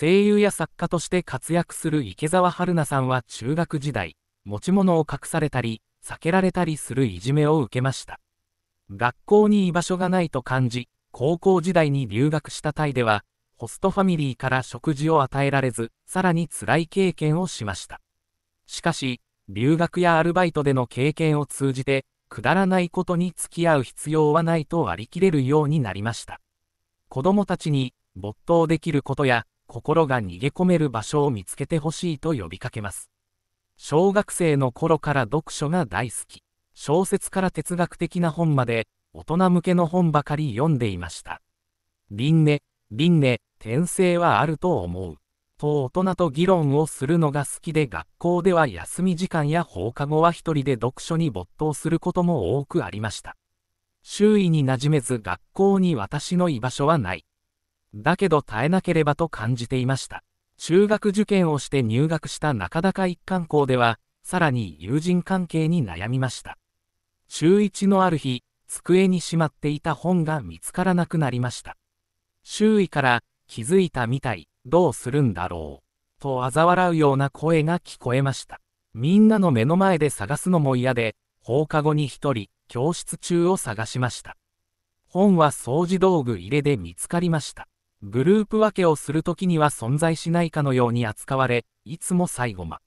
声優や作家として活躍する池澤春菜さんは中学時代、持ち物を隠されたり、避けられたりするいじめを受けました。学校に居場所がないと感じ、高校時代に留学したタイでは、ホストファミリーから食事を与えられず、さらに辛い経験をしました。しかし、留学やアルバイトでの経験を通じて、くだらないことに付き合う必要はないと割り切れるようになりました。子供たちに没頭できることや、心が逃げ込める場所を見つけてほしいと呼びかけます。小学生の頃から読書が大好き、小説から哲学的な本まで、大人向けの本ばかり読んでいました。輪廻、輪廻、転生はあると思う。と大人と議論をするのが好きで学校では休み時間や放課後は一人で読書に没頭することも多くありました。周囲に馴染めず学校に私の居場所はない。だけど耐えなければと感じていました。中学受験をして入学した中高一貫校では、さらに友人関係に悩みました。中1のある日、机にしまっていた本が見つからなくなりました。周囲から、気づいたみたい、どうするんだろう、と嘲笑うような声が聞こえました。みんなの目の前で探すのも嫌で、放課後に一人、教室中を探しました。本は掃除道具入れで見つかりました。グループ分けをするときには存在しないかのように扱われ、いつも最後ま